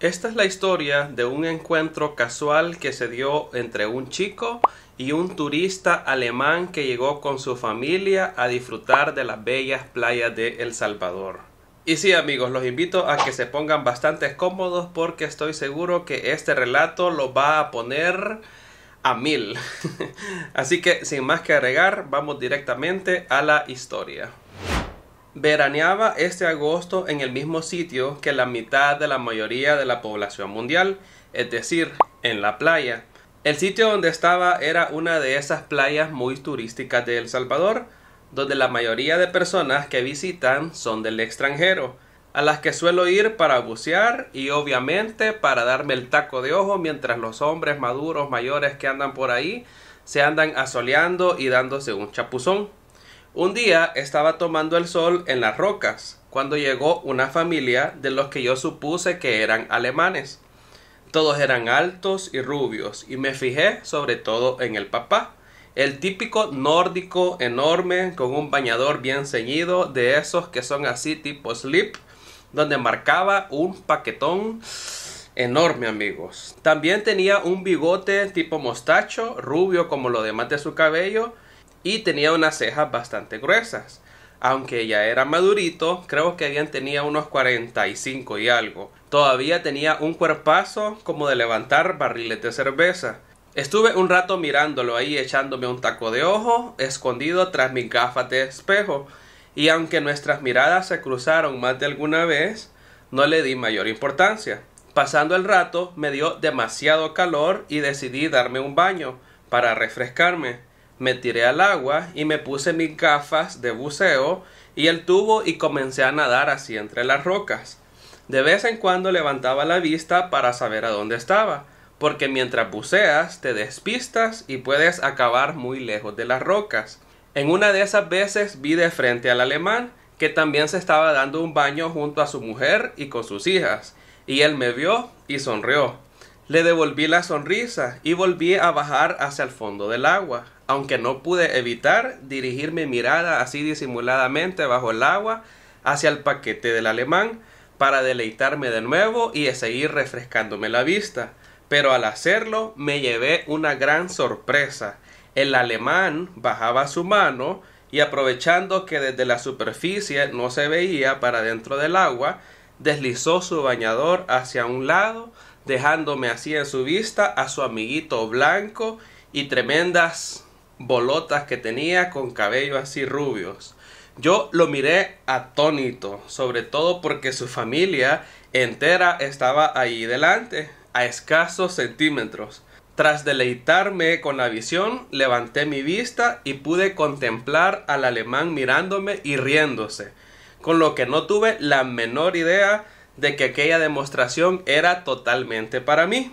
Esta es la historia de un encuentro casual que se dio entre un chico y un turista alemán que llegó con su familia a disfrutar de las bellas playas de El Salvador. Y sí amigos, los invito a que se pongan bastante cómodos porque estoy seguro que este relato los va a poner a mil. Así que sin más que agregar, vamos directamente a la historia veraneaba este agosto en el mismo sitio que la mitad de la mayoría de la población mundial, es decir, en la playa. El sitio donde estaba era una de esas playas muy turísticas de El Salvador, donde la mayoría de personas que visitan son del extranjero, a las que suelo ir para bucear y obviamente para darme el taco de ojo mientras los hombres maduros mayores que andan por ahí se andan asoleando y dándose un chapuzón. Un día estaba tomando el sol en las rocas, cuando llegó una familia de los que yo supuse que eran alemanes. Todos eran altos y rubios, y me fijé sobre todo en el papá, el típico nórdico enorme con un bañador bien ceñido, de esos que son así tipo slip, donde marcaba un paquetón enorme, amigos. También tenía un bigote tipo mostacho, rubio como lo demás de su cabello, y tenía unas cejas bastante gruesas. Aunque ya era madurito, creo que habían tenía unos 45 y algo. Todavía tenía un cuerpazo como de levantar barriles de cerveza. Estuve un rato mirándolo ahí echándome un taco de ojo, escondido tras mis gafas de espejo, y aunque nuestras miradas se cruzaron más de alguna vez, no le di mayor importancia. Pasando el rato me dio demasiado calor y decidí darme un baño para refrescarme me tiré al agua y me puse mis gafas de buceo y el tubo y comencé a nadar así entre las rocas. De vez en cuando levantaba la vista para saber a dónde estaba, porque mientras buceas te despistas y puedes acabar muy lejos de las rocas. En una de esas veces vi de frente al alemán, que también se estaba dando un baño junto a su mujer y con sus hijas, y él me vio y sonrió. Le devolví la sonrisa y volví a bajar hacia el fondo del agua, aunque no pude evitar dirigir mi mirada así disimuladamente bajo el agua hacia el paquete del alemán para deleitarme de nuevo y seguir refrescándome la vista. Pero al hacerlo me llevé una gran sorpresa. El alemán bajaba su mano y aprovechando que desde la superficie no se veía para dentro del agua, deslizó su bañador hacia un lado, dejándome así en su vista a su amiguito blanco y tremendas bolotas que tenía con cabello así rubios. Yo lo miré atónito, sobre todo porque su familia entera estaba ahí delante, a escasos centímetros. Tras deleitarme con la visión, levanté mi vista y pude contemplar al alemán mirándome y riéndose, con lo que no tuve la menor idea de que aquella demostración era totalmente para mí.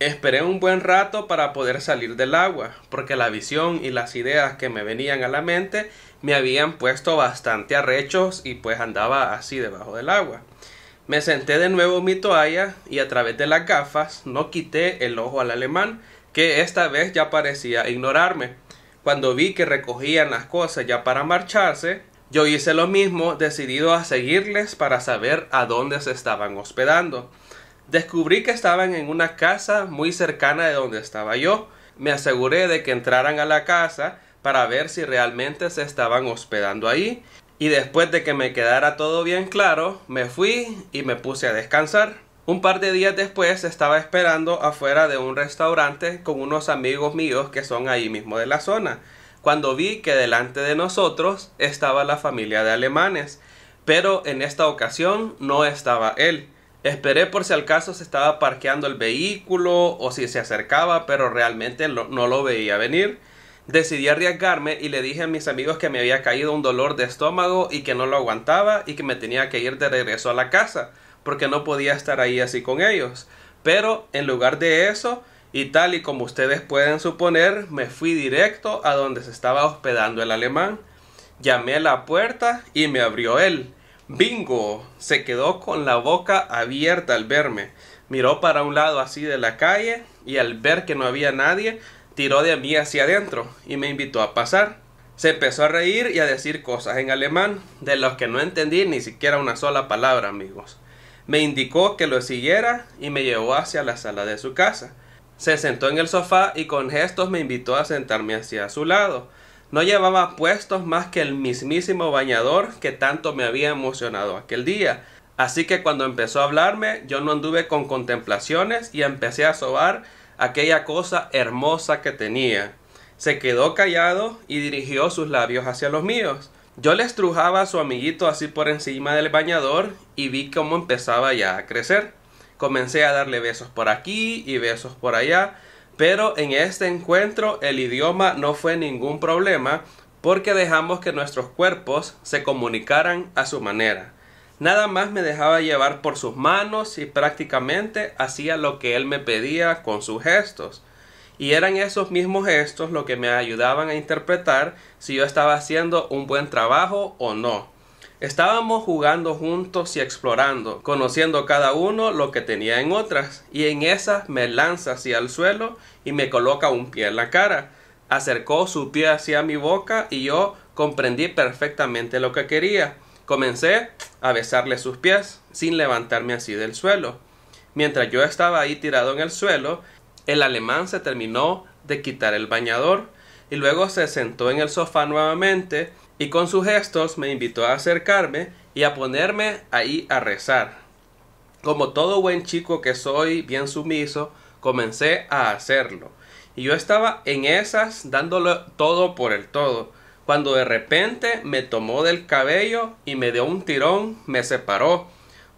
Esperé un buen rato para poder salir del agua, porque la visión y las ideas que me venían a la mente me habían puesto bastante arrechos y pues andaba así debajo del agua. Me senté de nuevo en mi toalla y a través de las gafas no quité el ojo al alemán, que esta vez ya parecía ignorarme. Cuando vi que recogían las cosas ya para marcharse, yo hice lo mismo, decidido a seguirles para saber a dónde se estaban hospedando. Descubrí que estaban en una casa muy cercana de donde estaba yo. Me aseguré de que entraran a la casa para ver si realmente se estaban hospedando ahí. Y después de que me quedara todo bien claro, me fui y me puse a descansar. Un par de días después estaba esperando afuera de un restaurante con unos amigos míos que son ahí mismo de la zona, cuando vi que delante de nosotros estaba la familia de alemanes, pero en esta ocasión no estaba él. Esperé por si al caso se estaba parqueando el vehículo o si se acercaba, pero realmente no lo veía venir. Decidí arriesgarme y le dije a mis amigos que me había caído un dolor de estómago y que no lo aguantaba y que me tenía que ir de regreso a la casa porque no podía estar ahí así con ellos. Pero en lugar de eso, y tal y como ustedes pueden suponer, me fui directo a donde se estaba hospedando el alemán. Llamé a la puerta y me abrió él. Bingo se quedó con la boca abierta al verme. Miró para un lado así de la calle y al ver que no había nadie, tiró de mí hacia adentro y me invitó a pasar. Se empezó a reír y a decir cosas en alemán, de los que no entendí ni siquiera una sola palabra, amigos. Me indicó que lo siguiera y me llevó hacia la sala de su casa. Se sentó en el sofá y con gestos me invitó a sentarme hacia su lado. No llevaba puestos más que el mismísimo bañador que tanto me había emocionado aquel día. Así que cuando empezó a hablarme, yo no anduve con contemplaciones y empecé a sobar aquella cosa hermosa que tenía. Se quedó callado y dirigió sus labios hacia los míos. Yo le estrujaba a su amiguito así por encima del bañador y vi cómo empezaba ya a crecer. Comencé a darle besos por aquí y besos por allá, pero en este encuentro el idioma no fue ningún problema porque dejamos que nuestros cuerpos se comunicaran a su manera. Nada más me dejaba llevar por sus manos y prácticamente hacía lo que él me pedía con sus gestos. Y eran esos mismos gestos lo que me ayudaban a interpretar si yo estaba haciendo un buen trabajo o no. Estábamos jugando juntos y explorando, conociendo cada uno lo que tenía en otras, y en esas me lanza hacia el suelo y me coloca un pie en la cara. Acercó su pie hacia mi boca y yo comprendí perfectamente lo que quería. Comencé a besarle sus pies, sin levantarme así del suelo. Mientras yo estaba ahí tirado en el suelo, el alemán se terminó de quitar el bañador y luego se sentó en el sofá nuevamente y con sus gestos me invitó a acercarme y a ponerme ahí a rezar. Como todo buen chico que soy, bien sumiso, comencé a hacerlo. Y yo estaba en esas dándolo todo por el todo, cuando de repente me tomó del cabello y me dio un tirón, me separó.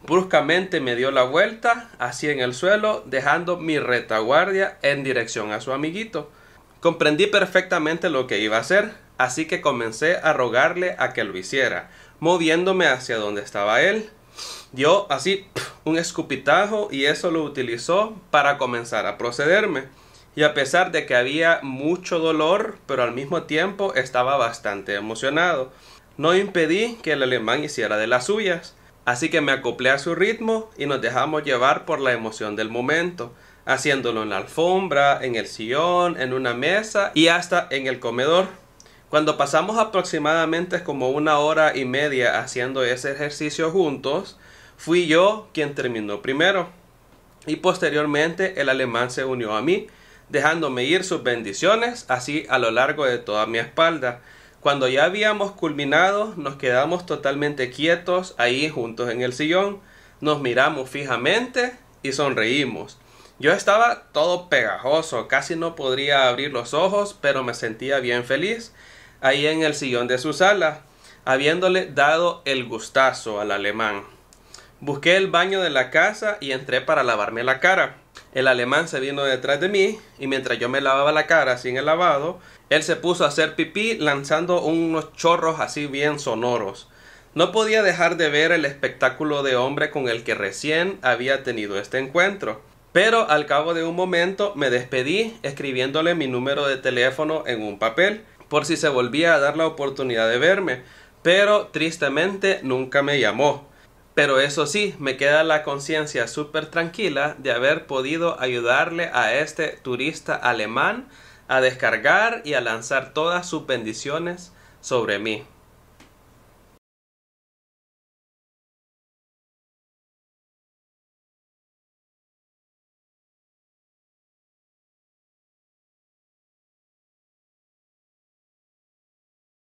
Bruscamente me dio la vuelta, así en el suelo, dejando mi retaguardia en dirección a su amiguito. Comprendí perfectamente lo que iba a hacer, así que comencé a rogarle a que lo hiciera, moviéndome hacia donde estaba él. Dio así un escupitajo y eso lo utilizó para comenzar a procederme. Y a pesar de que había mucho dolor, pero al mismo tiempo estaba bastante emocionado, no impedí que el alemán hiciera de las suyas. Así que me acoplé a su ritmo y nos dejamos llevar por la emoción del momento, haciéndolo en la alfombra, en el sillón, en una mesa y hasta en el comedor. Cuando pasamos aproximadamente como una hora y media haciendo ese ejercicio juntos, fui yo quien terminó primero. Y posteriormente el alemán se unió a mí, dejándome ir sus bendiciones así a lo largo de toda mi espalda. Cuando ya habíamos culminado, nos quedamos totalmente quietos ahí juntos en el sillón, nos miramos fijamente y sonreímos. Yo estaba todo pegajoso, casi no podría abrir los ojos, pero me sentía bien feliz ahí en el sillón de su sala, habiéndole dado el gustazo al alemán. Busqué el baño de la casa y entré para lavarme la cara. El alemán se vino detrás de mí y mientras yo me lavaba la cara sin el lavado, él se puso a hacer pipí lanzando unos chorros así bien sonoros. No podía dejar de ver el espectáculo de hombre con el que recién había tenido este encuentro. Pero al cabo de un momento me despedí escribiéndole mi número de teléfono en un papel por si se volvía a dar la oportunidad de verme, pero tristemente nunca me llamó. Pero eso sí, me queda la conciencia súper tranquila de haber podido ayudarle a este turista alemán a descargar y a lanzar todas sus bendiciones sobre mí.